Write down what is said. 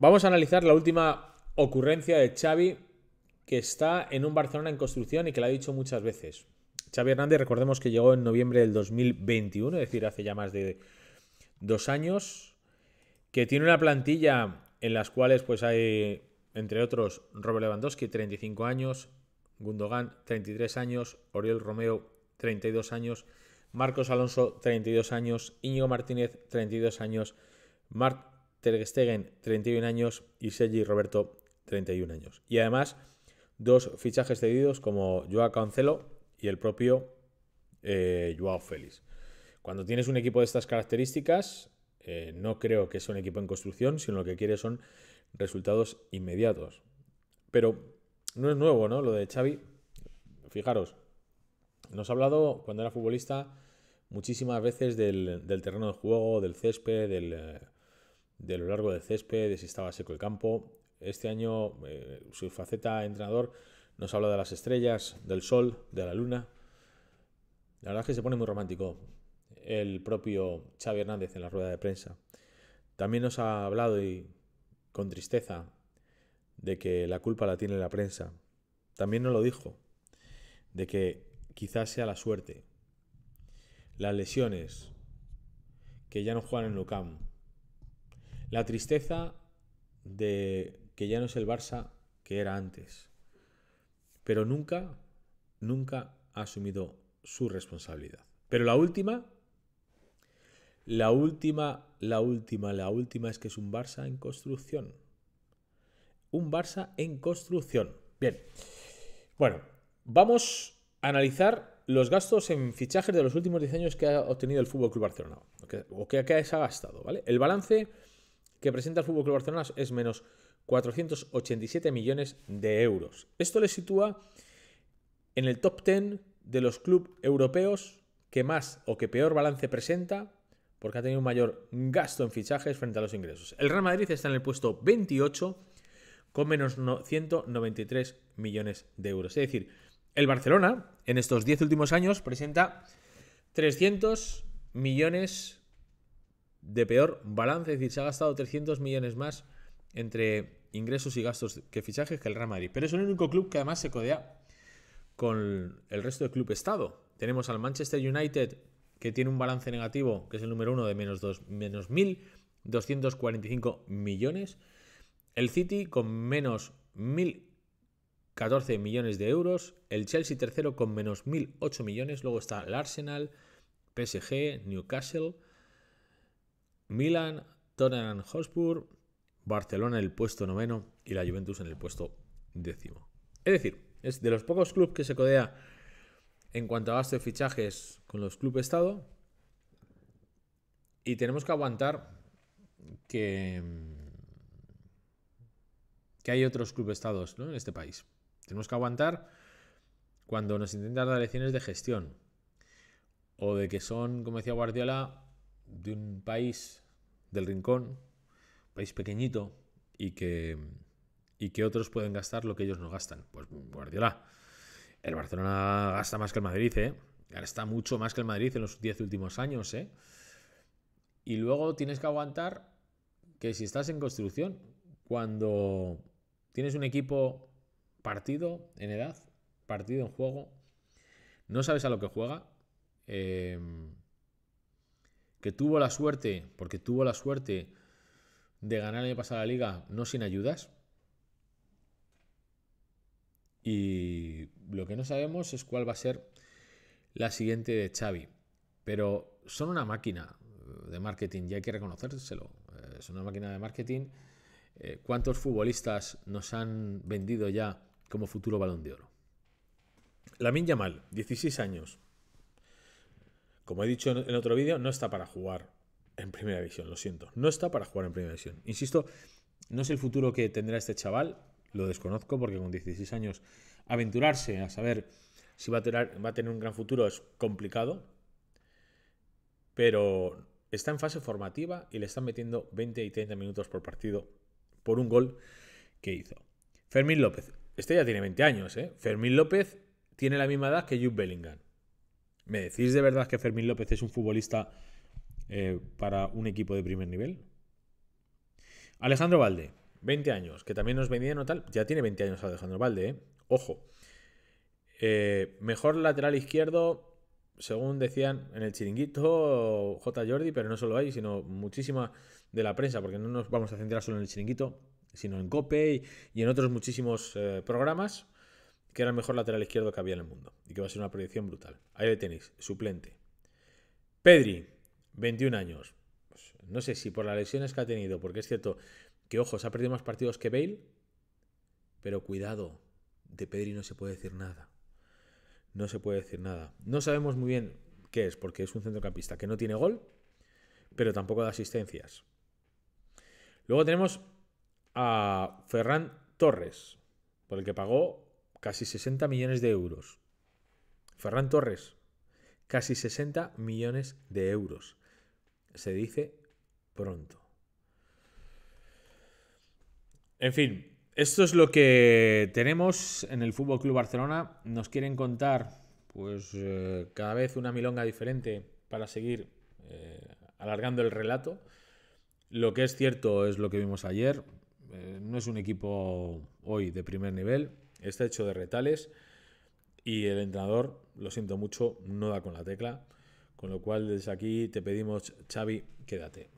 Vamos a analizar la última ocurrencia de Xavi que está en un Barcelona en construcción y que la ha dicho muchas veces. Xavi Hernández, recordemos que llegó en noviembre del 2021, es decir, hace ya más de dos años, que tiene una plantilla en las cuales pues hay, entre otros, Robert Lewandowski, 35 años, Gundogan, 33 años, Oriol Romeo, 32 años, Marcos Alonso, 32 años, Íñigo Martínez, 32 años, Marc Ter Stegen 31 años y Sergi Roberto 31 años. Y además dos fichajes cedidos como Joao Cancelo y el propio eh, Joao Félix. Cuando tienes un equipo de estas características, eh, no creo que sea un equipo en construcción, sino lo que quiere son resultados inmediatos. Pero no es nuevo, ¿no? Lo de Xavi, fijaros, nos ha hablado cuando era futbolista muchísimas veces del, del terreno de juego, del césped, del, eh, de lo largo del césped, de si estaba seco el campo. Este año eh, su faceta entrenador nos habla de las estrellas, del sol, de la luna. La verdad es que se pone muy romántico el propio Xavi Hernández en la rueda de prensa. También nos ha hablado y con tristeza de que la culpa la tiene la prensa. También nos lo dijo, de que quizás sea la suerte, las lesiones, que ya no juegan en Lucam, la tristeza de que ya no es el Barça que era antes. Pero nunca, nunca ha asumido su responsabilidad. Pero la última, la última, la última, la última es que es un Barça en construcción. Un Barça en construcción. Bien. Bueno, vamos a analizar los gastos en fichajes de los últimos 10 años que ha obtenido el Fútbol Club Barcelona. O que, que, ha gastado, ¿vale? El balance que presenta el Fútbol Club Barcelona es menos 487 millones de euros. Esto le sitúa en el top 10 de los clubes europeos que más o que peor balance presenta, porque ha tenido un mayor gasto en fichajes frente a los ingresos. El Real Madrid está en el puesto 28 con menos 193 millones de euros. Es decir, el Barcelona en estos 10 últimos años presenta 300 millones de peor balance, es decir, se ha gastado 300 millones más entre ingresos y gastos que fichajes que el Real Madrid. Pero es el único club que además se codea con el resto del club Estado. Tenemos al Manchester United que tiene un balance negativo, que es el número uno de menos, dos, menos 1.245 millones. El City con menos 1.014 millones de euros. El Chelsea tercero con menos 1.008 millones. Luego está el Arsenal, PSG, Newcastle. Milan, Tottenham Hotspur, Barcelona en el puesto noveno y la Juventus en el puesto décimo. Es decir, es de los pocos clubes que se codea en cuanto a gasto de fichajes con los clubes Estado. Y tenemos que aguantar que, que hay otros clubes Estados ¿no? en este país. Tenemos que aguantar cuando nos intentan dar lecciones de gestión o de que son, como decía Guardiola, de un país del rincón, país pequeñito, y que, y que otros pueden gastar lo que ellos no gastan. Pues Guardiola. El Barcelona gasta más que el Madrid, ¿eh? Gasta mucho más que el Madrid en los 10 últimos años, ¿eh? Y luego tienes que aguantar que si estás en construcción, cuando tienes un equipo partido en edad, partido en juego, no sabes a lo que juega, eh, que tuvo la suerte, porque tuvo la suerte de ganar y pasar la liga, no sin ayudas. Y lo que no sabemos es cuál va a ser la siguiente de Xavi. Pero son una máquina de marketing y hay que reconocérselo. Eh, es una máquina de marketing. Eh, ¿Cuántos futbolistas nos han vendido ya como futuro balón de oro? Lamin Yamal, 16 años. Como he dicho en otro vídeo, no está para jugar en primera división, lo siento. No está para jugar en primera división. Insisto, no es el futuro que tendrá este chaval, lo desconozco porque con 16 años aventurarse a saber si va a tener, un gran futuro es complicado, pero está en fase formativa y le están metiendo 20 y 30 minutos por partido por un gol que hizo. Fermín López, este ya tiene 20 años, ¿eh? Fermín López tiene la misma edad que Jude Bellingham. ¿Me decís de verdad que Fermín López es un futbolista eh, para un equipo de primer nivel? Alejandro Valde, 20 años, que también nos vendía no tal. Ya tiene 20 años Alejandro Valde, ¿eh? Ojo. Eh, mejor lateral izquierdo, según decían en el chiringuito, J. Jordi, pero no solo ahí, sino muchísima de la prensa, porque no nos vamos a centrar solo en el chiringuito, sino en COPE y, en otros muchísimos programas que era el mejor lateral izquierdo que había en el mundo y que va a ser una proyección brutal. Ahí le tenéis, suplente. Pedri, 21 años. Pues, no sé si por las lesiones que ha tenido, porque es cierto que, ojo, se ha perdido más partidos que Bale, pero cuidado, de Pedri no se puede decir nada. No se puede decir nada. No sabemos muy bien qué es, porque es un centrocampista que no tiene gol, pero tampoco da asistencias. Luego tenemos a Ferran Torres, por el que pagó casi 60 millones de euros. Ferran Torres, casi 60 millones de euros. Se dice pronto. En fin, esto es lo que tenemos en el Fútbol Club Barcelona. Nos quieren contar, pues, eh, cada vez una milonga diferente para seguir eh, alargando el relato. Lo que es cierto es lo que vimos ayer. Eh, no es un equipo hoy de primer nivel. Está hecho de retales y el entrenador, lo siento mucho, no da con la tecla. Con lo cual, desde aquí te pedimos, Xavi, quédate.